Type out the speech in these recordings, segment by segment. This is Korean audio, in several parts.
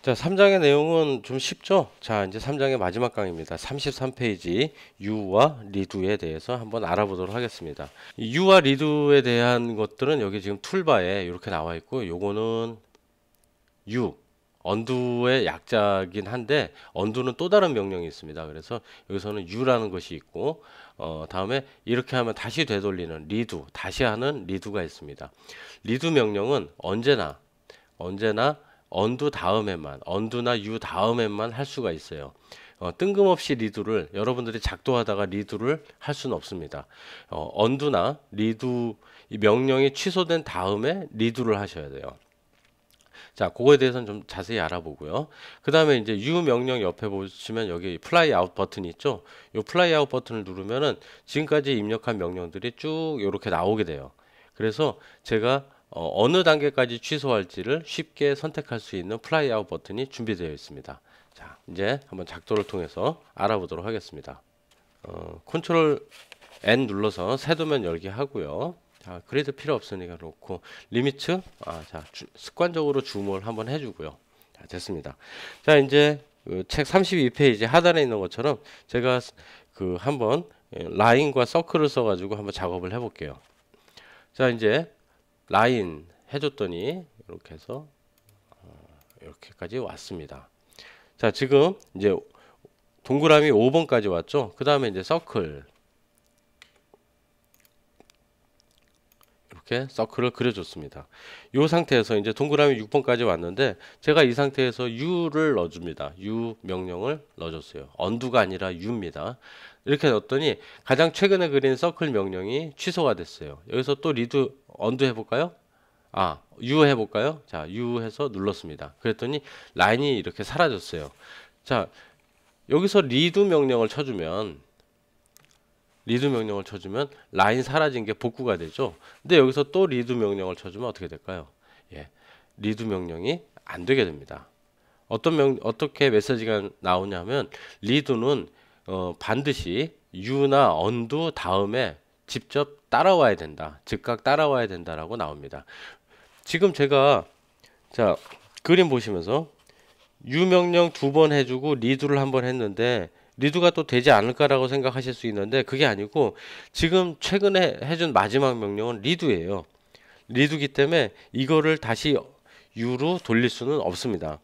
자, 3장의 내용은 좀 쉽죠? 자, 이제 3장의 마지막 강입니다. 33페이지 유와 리두에 대해서 한번 알아보도록 하겠습니다. 유와 리두에 대한 것들은 여기 지금 툴바에 이렇게 나와 있고 요거는 유 언두의 약자긴 한데 언두는 또 다른 명령이 있습니다. 그래서 여기서는 유라는 것이 있고 어, 다음에 이렇게 하면 다시 되돌리는 리두, 다시 하는 리두가 있습니다. 리두 명령은 언제나 언제나 언두 다음에만 언두나 유 다음에만 할 수가 있어요. 어, 뜬금없이 리두를 여러분들이 작도하다가 리두를할 수는 없습니다. 어, 언두나 리드 명령이 취소된 다음에 리두를 하셔야 돼요. 자, 그거에 대해서는 좀 자세히 알아보고요. 그 다음에 이제 U 명령 옆에 보시면 여기 플라이 아웃 버튼 있죠? 이 플라이 아웃 버튼을 누르면은 지금까지 입력한 명령들이 쭉 이렇게 나오게 돼요. 그래서 제가 어, 느 단계까지 취소할지를 쉽게 선택할 수 있는 플라이아웃 버튼이 준비되어 있습니다. 자, 이제 한번 작도를 통해서 알아보도록 하겠습니다. 어, 컨트롤 N 눌러서 새 도면 열기 하고요. 자, 그래도 필요 없으니까 놓고 리미트 아, 자, 주, 습관적으로 줌을 한번 해 주고요. 자, 됐습니다. 자, 이제 그 책 32페이지 하단에 있는 것처럼 제가 그 한번 예, 라인과 서클을 써가지고 한번 작업을 해볼게요. 자, 이제 라인 해줬더니 이렇게 해서 어, 이렇게까지 왔습니다. 자 지금 이제 동그라미 5번까지 왔죠. 그 다음에 이제 서클 이렇게 서클을 그려줬습니다. 이 상태에서 이제 동그라미 6번까지 왔는데 제가 이 상태에서 U를 넣어줍니다. U 명령을 넣어줬어요. 언두가 아니라 U입니다. 이렇게 넣었더니 가장 최근에 그린 서클 명령이 취소가 됐어요. 여기서 또 리드 언두 해볼까요? 아, U 해볼까요? 자, U 해서 눌렀습니다. 그랬더니 라인이 이렇게 사라졌어요. 자, 여기서 리드 명령을 쳐주면 리드 명령을 쳐주면 라인 사라진 게 복구가 되죠. 근데 여기서 또 리드 명령을 쳐주면 어떻게 될까요? 예, 리드 명령이 안 되게 됩니다. 어떤 명 어떻게 메시지가 나오냐면 리드는 어, 반드시 유나 언두 다음에 직접 따라와야 된다. 즉각 따라와야 된다라고 나옵니다. 지금 제가 자 그림 보시면서 유명령 두 번 해주고 리드를 한 번 했는데 리드가 또 되지 않을까라고 생각하실 수 있는데 그게 아니고 지금 최근에 해준 마지막 명령은 리드예요. 리드기 때문에 이거를 다시 유로 돌릴 수는 없습니다.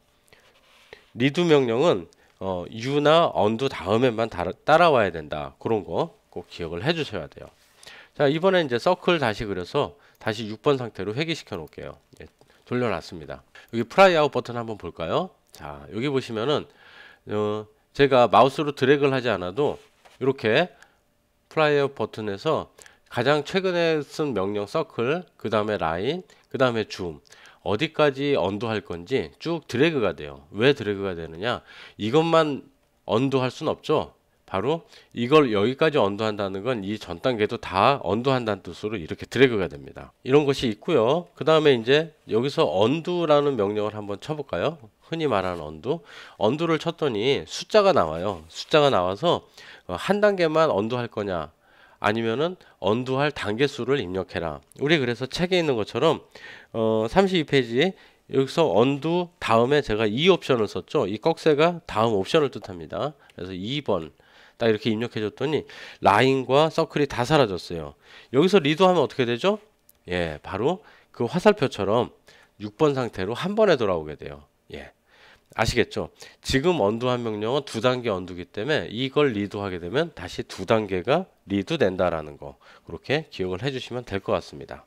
리드 명령은 어, U나 언두 다음에만 따라와야 된다. 그런 거 꼭 기억을 해주셔야 돼요. 자 이번에 이제 서클 다시 그려서 다시 6번 상태로 회귀시켜 놓을게요. 예, 돌려놨습니다. 여기 프라이 아웃 버튼 한번 볼까요? 자 여기 보시면은 어, 제가 마우스로 드래그를 하지 않아도 이렇게 플라이어 버튼에서 가장 최근에 쓴 명령 서클, 그 다음에 라인, 그 다음에 줌 어디까지 언도할 건지 쭉 드래그가 돼요. 왜 드래그가 되느냐? 이것만 언도할 순 없죠. 바로 이걸 여기까지 언도한다는 건 이 전 단계도 다 언도한다는 뜻으로 이렇게 드래그가 됩니다. 이런 것이 있고요. 그 다음에 이제 여기서 언두라는 명령을 한번 쳐볼까요? 흔히 말하는 언두 언두를 쳤더니 숫자가 나와요 숫자가 나와서 어, 한 단계만 언두 할 거냐 아니면은 언두할 단계 수를 입력해라 우리 그래서 책에 있는 것처럼 어 32페이지에 여기서 언두 다음에 제가 이 옵션을 썼죠 이 꺽쇠가 다음 옵션을 뜻합니다 그래서 2번 딱 이렇게 입력해 줬더니 라인과 서클이 다 사라졌어요 여기서 리도하면 어떻게 되죠 예 바로 그 화살표처럼 6번 상태로 한 번에 돌아오게 돼요 예. 아시겠죠? 지금 언두한 명령은 두 단계 언두기 때문에 이걸 리드하게 되면 다시 두 단계가 리드된다라는 거 그렇게 기억을 해주시면 될 것 같습니다.